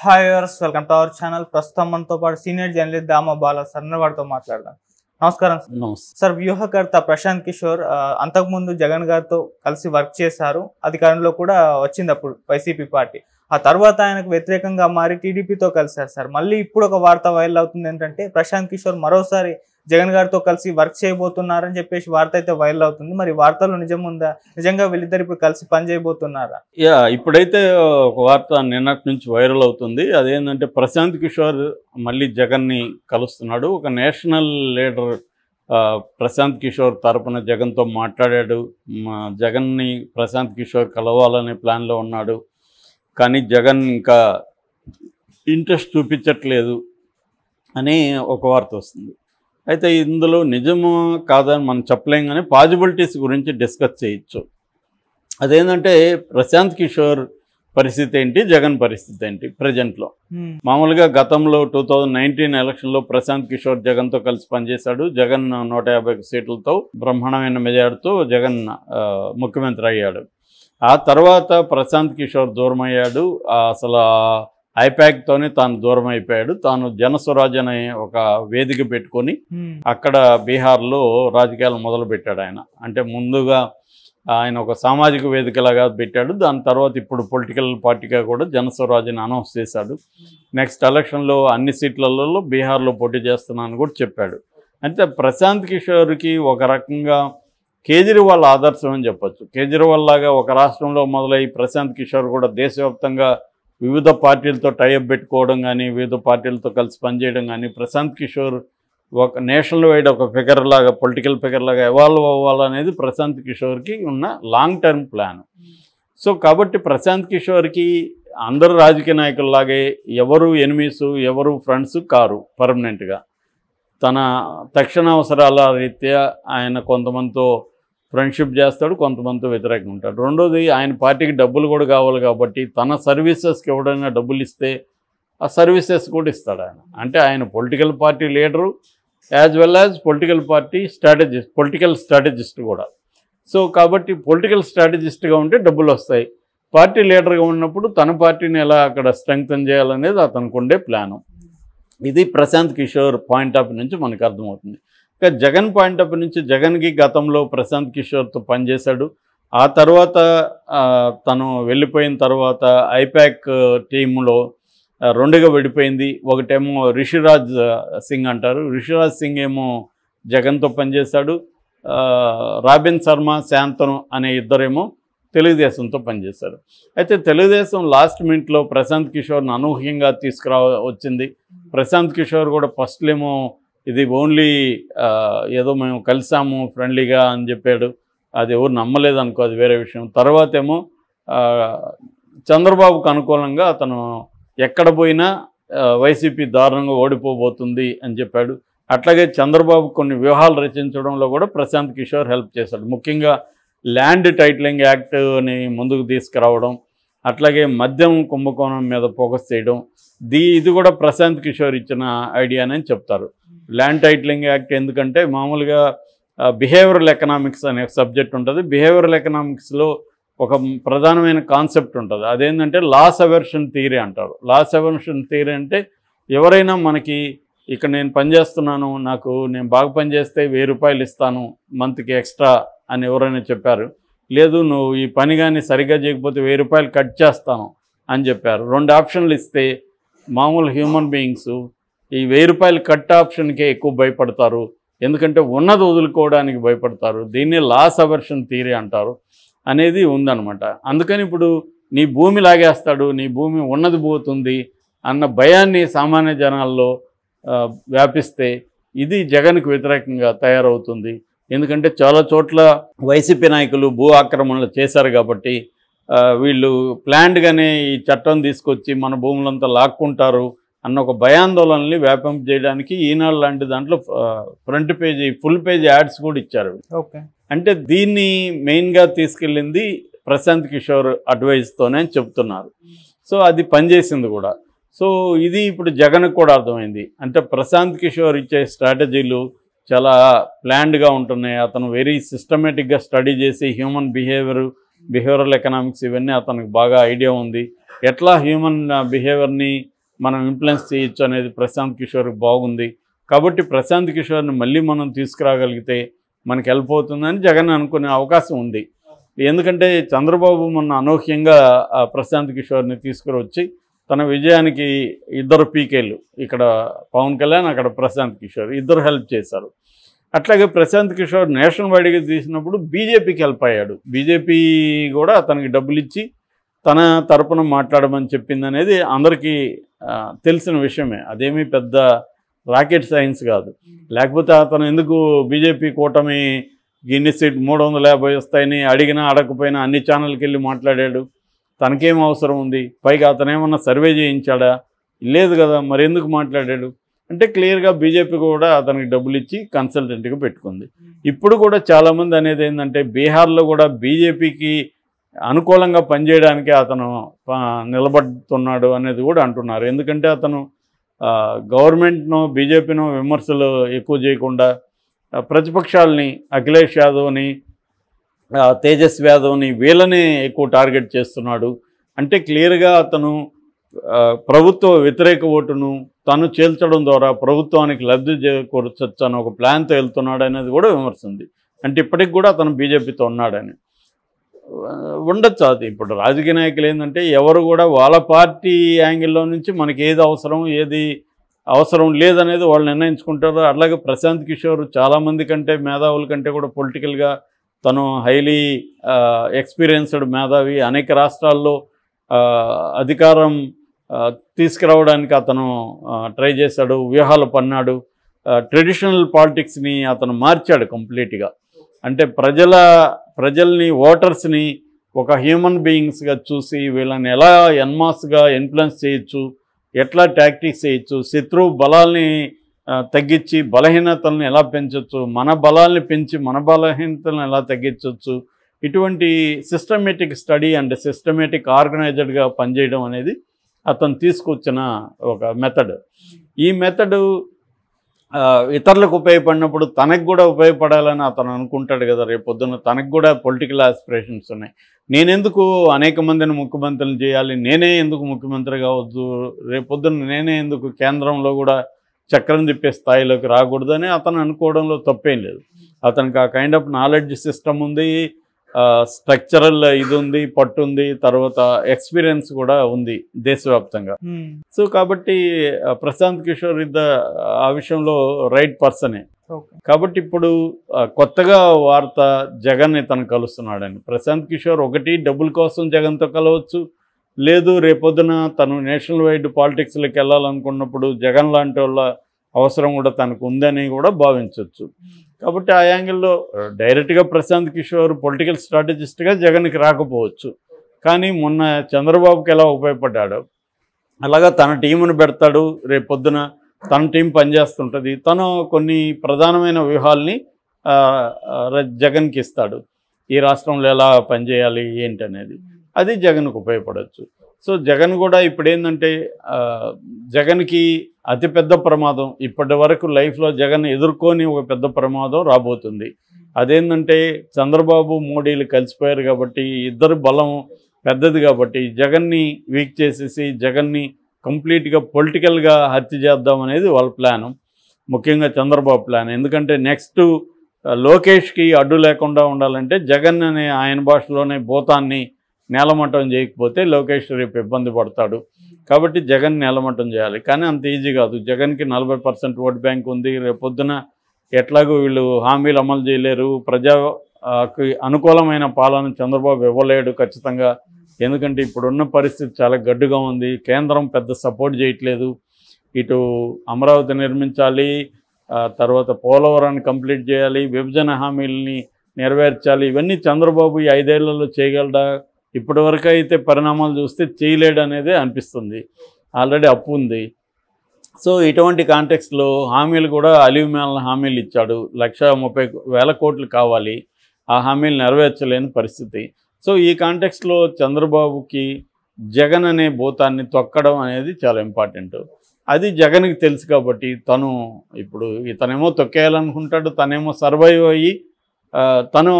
Hi హాయర్స్ welcome to our channel ప్రస్తుతం మనతో పాటు సీనియర్ జర్నలిస్ట్ దామ బాల సన్న వాడితో మాట్లాడదాం నమస్కారం సార్ వ్యూహకర్త ప్రశాంత్ కిషోర్ అంతకుముందు జగన్ గారితో కలిసి వర్క్ చేశారు అధికారంలో కూడా వచ్చింది అప్పుడు వైసీపీ పార్టీ ఆ తర్వాత ఆయనకు వ్యతిరేకంగా మారి టీడీపీతో కలిశారు సార్ మళ్ళీ ఇప్పుడు ఒక వార్త వైరల్ అవుతుంది ఏంటంటే ప్రశాంత్ కిషోర్ మరోసారి జగన్ గారితో కలిసి వర్క్ చేయబోతున్నారని చెప్పేసి వార్త అయితే వైరల్ అవుతుంది మరి వార్తలు నిజం ఉందా నిజంగా వీళ్ళిద్దరు ఇప్పుడు కలిసి పని చేయబోతున్నారా యా ఇప్పుడైతే ఒక వార్త నిన్నటి నుంచి వైరల్ అవుతుంది అదేంటంటే ప్రశాంత్ కిషోర్ మళ్ళీ జగన్ని కలుస్తున్నాడు ఒక నేషనల్ లీడర్ ప్రశాంత్ కిషోర్ తరపున జగన్తో మాట్లాడాడు జగన్ని ప్రశాంత్ కిషోర్ కలవాలనే ప్లాన్లో ఉన్నాడు కానీ జగన్ ఇంకా ఇంట్రెస్ట్ చూపించట్లేదు అని ఒక వార్త వస్తుంది అయితే ఇందులో నిజమా కాదని మనం చెప్పలేం కానీ పాజిబిలిటీస్ గురించి డిస్కస్ చేయొచ్చు అదేంటంటే ప్రశాంత్ కిషోర్ పరిస్థితి ఏంటి జగన్ పరిస్థితి ఏంటి ప్రజెంట్లో మామూలుగా గతంలో టూ థౌజండ్ నైన్టీన్ ఎలక్షన్లో ప్రశాంత్ కిషోర్ జగన్తో కలిసి పనిచేశాడు జగన్ నూట యాభై సీట్లతో బ్రహ్మాండమైన మెజార్టీతో జగన్ ముఖ్యమంత్రి అయ్యాడు ఆ తర్వాత ప్రశాంత్ కిషోర్ దూరమయ్యాడు అసలు ఐపాక్తోనే తాను దూరం అయిపోయాడు తాను జనస్వరాజ్ అనే ఒక వేదిక పెట్టుకొని అక్కడ బీహార్లో రాజకీయాలు మొదలుపెట్టాడు ఆయన అంటే ముందుగా ఆయన ఒక సామాజిక వేదికలాగా పెట్టాడు దాని తర్వాత ఇప్పుడు పొలిటికల్ పార్టీగా కూడా జనస్వరాజ్ని అనౌన్స్ చేశాడు నెక్స్ట్ ఎలక్షన్లో అన్ని సీట్లలో బీహార్లో పోటీ చేస్తున్నానని కూడా చెప్పాడు అంటే ప్రశాంత్ కిషోర్కి ఒక రకంగా కేజ్రీవాల్ ఆదర్శం అని చెప్పచ్చు కేజ్రీవాల్ లాగా ఒక రాష్ట్రంలో మొదలై ప్రశాంత్ కిషోర్ కూడా దేశవ్యాప్తంగా వివిధ పార్టీలతో టైఅప్ పెట్టుకోవడం కానీ వివిధ పార్టీలతో కలిసి పనిచేయడం కానీ ప్రశాంత్ కిషోర్ ఒక నేషనల్ వైడ్ ఒక ఫిగర్ లాగా పొలిటికల్ ఫిగర్ లాగా ఎవాల్వ్ అవ్వాలనేది ప్రశాంత్ కిషోర్కి ఉన్న లాంగ్ టర్మ్ ప్లాన్ సో కాబట్టి ప్రశాంత్ కిషోర్కి అందరు రాజకీయ నాయకుల్లాగే ఎవరు ఎనిమీస్ ఎవరు ఫ్రెండ్స్ కారు పర్మనెంట్గా తన తక్షణ అవసరాల రీత్యా ఆయన కొంతమందితో ఫ్రెండ్షిప్ చేస్తాడు కొంతమందితో వ్యతిరేకంగా ఉంటాడు రెండోది ఆయన పార్టీకి డబ్బులు కూడా కావాలి కాబట్టి తన సర్వీసెస్కి ఎవడైనా డబ్బులు ఇస్తే ఆ సర్వీసెస్ కూడా ఇస్తాడు ఆయన అంటే ఆయన political party leader as well as political party strategist political strategist కూడా సో కాబట్టి పొలిటికల్ స్ట్రాటజిస్ట్గా ఉంటే డబ్బులు వస్తాయి పార్టీ లీడర్గా ఉన్నప్పుడు తన పార్టీని ఎలా అక్కడ స్ట్రెంగ్తన్ చేయాలనేది అతనికి ఉండే ప్లాను ఇది ప్రశాంత్ కిషోర్ పాయింట్ ఆఫ్ నుంచి మనకు అర్థమవుతుంది ఇక జగన్ పాయింట్ ఆఫ్ నుంచి జగన్కి గతంలో ప్రశాంత్ కిషోర్తో పనిచేశాడు ఆ తర్వాత తను వెళ్ళిపోయిన తర్వాత ఐపాక్ టీంలో రెండుగా విడిపోయింది ఒకటేమో రిషిరాజ్ సింగ్ అంటారు రిషిరాజ్ సింగ్ ఏమో జగన్తో పనిచేశాడు రాబిన్ శర్మ శాంతను అనే ఇద్దరేమో తెలుగుదేశంతో పనిచేశారు అయితే తెలుగుదేశం లాస్ట్ మినిట్లో ప్రశాంత్ కిషోర్ను అనూహ్యంగా తీసుకురా వచ్చింది ప్రశాంత్ కిషోర్ కూడా ఫస్ట్లేమో ఇది ఓన్లీ ఏదో మేము కలిసాము ఫ్రెండ్లీగా అని చెప్పాడు అది ఎవరు నమ్మలేదు అనుకో అది వేరే విషయం తర్వాత ఏమో చంద్రబాబుకు అనుకూలంగా అతను ఎక్కడ పోయినా వైసీపీ దారుణంగా ఓడిపోబోతుంది అని చెప్పాడు అట్లాగే చంద్రబాబు కొన్ని వ్యూహాలు రచించడంలో కూడా ప్రశాంత్ కిషోర్ హెల్ప్ చేశాడు ముఖ్యంగా ల్యాండ్ టైటిలింగ్ యాక్ట్ని ముందుకు తీసుకురావడం అట్లాగే మద్యం కుంభకోణం మీద ఫోకస్ చేయడం దీ ఇది కూడా ప్రశాంత్ కిషోర్ ఇచ్చిన ఐడియానే చెప్తారు ల్యాండ్ టైటిలింగ్ యాక్ట్ ఎందుకంటే మామూలుగా బిహేవియరల్ ఎకనామిక్స్ అనే సబ్జెక్ట్ ఉంటుంది బిహేవియరల్ ఎకనామిక్స్లో ఒక ప్రధానమైన కాన్సెప్ట్ ఉంటుంది అదేంటంటే లాస్ అవర్షన్ థియరీ అంటారు లాస్ అవర్షన్ థియరీ అంటే ఎవరైనా మనకి ఇక్కడ నేను పనిచేస్తున్నాను నాకు నేను బాగా పనిచేస్తే వెయ్యి రూపాయలు ఇస్తాను మంత్కి ఎక్స్ట్రా అని ఎవరైనా చెప్పారు లేదు నువ్వు ఈ పని కానీ సరిగ్గా చేయకపోతే వెయ్యి రూపాయలు కట్ చేస్తాను అని చెప్పారు రెండు ఆప్షన్లు ఇస్తే మామూలు హ్యూమన్ బీయింగ్స్ ఈ వెయ్యి రూపాయలు కట్ ఆప్షన్కే ఎక్కువ భయపడతారు ఎందుకంటే ఉన్నది వదులుకోవడానికి భయపడతారు దీన్ని లాస్ అవర్షన్ థీరీ అంటారు అనేది ఉందన్నమాట అందుకని ఇప్పుడు నీ భూమి లాగేస్తాడు నీ భూమి ఉన్నది పోతుంది అన్న భయాన్ని సామాన్య జనాల్లో వ్యాపిస్తే ఇది జగన్కు వ్యతిరేకంగా తయారవుతుంది ఎందుకంటే చాలా చోట్ల వైసీపీ నాయకులు భూ ఆక్రమణలు చేశారు కాబట్టి వీళ్ళు ప్లాండ్గానే ఈ చట్టం తీసుకొచ్చి మన భూములంతా లాక్కుంటారు అన్న ఒక భయాందోళనని వ్యాపింప చేయడానికి ఈనాడు లాంటి దాంట్లో front page full page ads కూడా ఇచ్చారు అంటే దీన్ని మెయిన్గా తీసుకెళ్ళింది ప్రశాంత్ కిషోర్ అడ్వైస్తోనే అని చెప్తున్నారు సో అది పనిచేసింది కూడా సో ఇది ఇప్పుడు జగన్కు కూడా అర్థమైంది అంటే ప్రశాంత్ కిషోర్ ఇచ్చే స్ట్రాటజీలు చాలా ప్లాన్డ్గా ఉంటున్నాయి అతను వెరీ సిస్టమేటిక్గా స్టడీ చేసి హ్యూమన్ బిహేవియర్ బిహేవియరల్ ఎకనామిక్స్ ఇవన్నీ అతనికి బాగా ఐడియా ఉంది ఎట్లా హ్యూమన్ బిహేవియర్ని మనం ఇంప్లెన్స్ చేయొచ్చు అనేది ప్రశాంత్ కిషోర్ బాగుంది కాబట్టి ప్రశాంత్ కిషోర్ని మళ్ళీ మనం తీసుకురాగలిగితే మనకి హెల్ప్ అవుతుందని జగన్ అనుకునే అవకాశం ఉంది ఎందుకంటే చంద్రబాబు మొన్న అనూహ్యంగా ప్రశాంత్ కిషోర్ని వచ్చి తన విజయానికి ఇద్దరు పీకేలు ఇక్కడ పవన్ కళ్యాణ్ అక్కడ ప్రశాంత్ కిషోర్ ఇద్దరు హెల్ప్ చేశారు అట్లాగే ప్రశాంత్ కిషోర్ నేషనల్ వైడ్గా తీసినప్పుడు బీజేపీకి హెల్ప్ అయ్యాడు బీజేపీ కూడా అతనికి డబ్బులు ఇచ్చి తన తరపున మాట్లాడమని చెప్పింది అనేది అందరికీ తెలిసిన విషయమే అదేమీ పెద్ద రాకెట్ సైన్స్ కాదు లేకపోతే అతను ఎందుకు బీజేపీ కూటమి గిన్ని సీట్ మూడు వందల యాభై వస్తాయని అడిగినా అడగకపోయినా అన్ని ఛానల్కి వెళ్ళి మాట్లాడాడు తనకేం అవసరం ఉంది పైగా అతను ఏమన్నా సర్వే చేయించాడా లేదు కదా మరి ఎందుకు మాట్లాడాడు అంటే క్లియర్గా బీజేపీ కూడా అతనికి డబ్బులు ఇచ్చి కన్సల్టెంట్గా పెట్టుకుంది ఇప్పుడు కూడా చాలామంది అనేది ఏంటంటే బీహార్లో కూడా బీజేపీకి అనుకూలంగా పనిచేయడానికి అతను నిలబడుతున్నాడు అనేది కూడా అంటున్నారు ఎందుకంటే అతను గవర్నమెంట్ను బీజేపీను విమర్శలు ఎక్కువ చేయకుండా ప్రతిపక్షాలని అఖిలేష్ యాదవ్ని తేజస్ యాదవ్ని వీళ్ళని ఎక్కువ టార్గెట్ చేస్తున్నాడు అంటే క్లియర్గా అతను ప్రభుత్వ వ్యతిరేక ఓటును తను చేల్చడం ద్వారా ప్రభుత్వానికి లబ్ధి చేకూర్చొచ్చు అని ఒక ప్లాన్తో వెళ్తున్నాడు అనేది కూడా విమర్శింది అంటే ఇప్పటికి కూడా అతను బీజేపీతో ఉన్నాడని ఉండొచ్చు అది ఇప్పుడు రాజకీయ నాయకులు ఏంటంటే ఎవరు కూడా వాళ్ళ పార్టీ యాంగిల్లో నుంచి మనకి ఏది అవసరం ఏది అవసరం లేదనేది వాళ్ళు నిర్ణయించుకుంటారు అట్లాగే ప్రశాంత్ కిషోర్ చాలామంది కంటే మేధావుల కంటే కూడా పొలిటికల్గా తను హైలీ ఎక్స్పీరియన్స్డ్ మేధావి అనేక రాష్ట్రాల్లో అధికారం తీసుకురావడానికి అతను ట్రై చేశాడు వ్యూహాలు పన్నాడు ట్రెడిషనల్ పాలిటిక్స్ని అతను మార్చాడు కంప్లీట్గా అంటే ప్రజల ప్రజల్ని ఓటర్స్ని ఒక హ్యూమన్ బీయింగ్స్గా చూసి వీళ్ళని ఎలా ఎన్మాస్గా ఇన్ఫ్లుయెన్స్ చేయొచ్చు ఎట్లా టాక్టిక్స్ చేయొచ్చు శత్రువు బలాల్ని తగ్గించి బలహీనతలను ఎలా పెంచవచ్చు మన బలాల్ని పెంచి మన బలహీనతలను ఎలా తగ్గించవచ్చు ఇటువంటి సిస్టమేటిక్ స్టడీ అండ్ సిస్టమేటిక్ ఆర్గనైజ్డ్గా పనిచేయడం అనేది అతను తీసుకొచ్చిన ఒక మెథడ్ ఈ మెథడు ఇతరులకు ఉపయోగపడినప్పుడు తనకు కూడా ఉపయోగపడాలని అతను అనుకుంటాడు కదా రేపు పొద్దున్న తనకు కూడా పొలిటికల్ ఆస్పిరేషన్స్ ఉన్నాయి నేనెందుకు అనేక మందిని ముఖ్యమంత్రులు చేయాలి నేనే ఎందుకు ముఖ్యమంత్రి కావద్దు రేపు పొద్దున్న నేనే ఎందుకు కేంద్రంలో కూడా చక్రం తిప్పే స్థాయిలోకి రాకూడదని అతను అనుకోవడంలో తప్పేం లేదు అతనికి ఆ కైండ్ ఆఫ్ నాలెడ్జ్ సిస్టమ్ ఉంది స్ట్రక్చరల్ ఇది ఉంది పట్టు ఉంది తర్వాత ఎక్స్పీరియన్స్ కూడా ఉంది దేశవ్యాప్తంగా hmm. సో కాబట్టి ప్రశాంత్ కిషోర్ ఇద్ద ఆ విషయంలో రైట్ పర్సనే కాబట్టి ఇప్పుడు కొత్తగా వార్త జగన్ ని తను కలుస్తున్నాడని ప్రశాంత్ కిషోర్ ఒకటి డబ్బుల కోసం జగన్తో కలవచ్చు లేదు రేపొద్దున తను నేషనల్ వైడ్ పాలిటిక్స్లోకి వెళ్ళాలనుకున్నప్పుడు జగన్ లాంటి వాళ్ళ అవసరం కూడా తనకు ఉందని కూడా భావించవచ్చు hmm. కాబట్టి ఆ యాంగిల్లో డైరెక్ట్గా ప్రశాంత్ కిషోర్ పొలిటికల్ స్ట్రాటజిస్ట్గా జగన్కి రాకపోవచ్చు కానీ మొన్న చంద్రబాబుకి ఎలా ఉపయోగపడ్డాడు అలాగా తన టీమును పెడతాడు రేపు పొద్దున తన టీం పనిచేస్తుంటుంది తను కొన్ని ప్రధానమైన వ్యూహాల్ని జగన్కి ఇస్తాడు ఈ రాష్ట్రంలో ఎలా పనిచేయాలి ఏంటనేది అది జగన్కు ఉపయోగపడవచ్చు సో జగన్ కూడా ఇప్పుడు ఏంటంటే జగన్కి అతిపెద్ద ప్రమాదం ఇప్పటి వరకు లైఫ్లో జగన్ ఎదుర్కొని ఒక పెద్ద ప్రమాదం రాబోతుంది అదేంటంటే చంద్రబాబు మోడీలు కలిసిపోయారు కాబట్టి ఇద్దరు బలం పెద్దది కాబట్టి జగన్ని వీక్ చేసేసి జగన్ని కంప్లీట్గా పొలిటికల్గా హత్య చేద్దాం అనేది వాళ్ళ ప్లాను ముఖ్యంగా చంద్రబాబు ప్లాన్ ఎందుకంటే నెక్స్ట్ లోకేష్కి అడ్డు లేకుండా ఉండాలంటే జగన్ అనే ఆయన భాషలోనే భూతాన్ని నేలమట్టం చేయకపోతే లోకేష్ రేపు ఇబ్బంది పడతాడు కాబట్టి జగన్ నేలమట్టం చేయాలి కానీ అంత ఈజీ కాదు జగన్కి నలభై పర్సెంట్ ఓట్ బ్యాంక్ ఉంది రేపొద్దున ఎట్లాగో వీళ్ళు హామీలు అమలు చేయలేరు ప్రజాకి అనుకూలమైన పాలన చంద్రబాబు ఇవ్వలేడు ఖచ్చితంగా ఎందుకంటే ఇప్పుడున్న పరిస్థితి చాలా గడ్డుగా ఉంది కేంద్రం పెద్ద సపోర్ట్ చేయట్లేదు ఇటు అమరావతి నిర్మించాలి తర్వాత పోలవరాన్ని కంప్లీట్ చేయాలి విభజన హామీలని నెరవేర్చాలి ఇవన్నీ చంద్రబాబు ఈ ఐదేళ్లలో చేయగలడా ఇప్పటి వరకు అయితే పరిణామాలు చూస్తే చేయలేడు అనేది అనిపిస్తుంది ఆల్రెడీ అప్పు ఉంది సో ఇటువంటి కాంటెక్స్లో హామీలు కూడా అలివిమేళన హామీలు ఇచ్చాడు లక్ష ముప్పై వేల కోట్లు కావాలి ఆ హామీలు నెరవేర్చలేని పరిస్థితి సో ఈ కాంటెక్స్లో చంద్రబాబుకి జగన్ అనే భూతాన్ని తొక్కడం అనేది చాలా ఇంపార్టెంట్ అది జగన్కి తెలుసు కాబట్టి తను ఇప్పుడు ఇతనేమో తొక్కేయాలనుకుంటాడు తనేమో సర్వైవ్ అయ్యి తను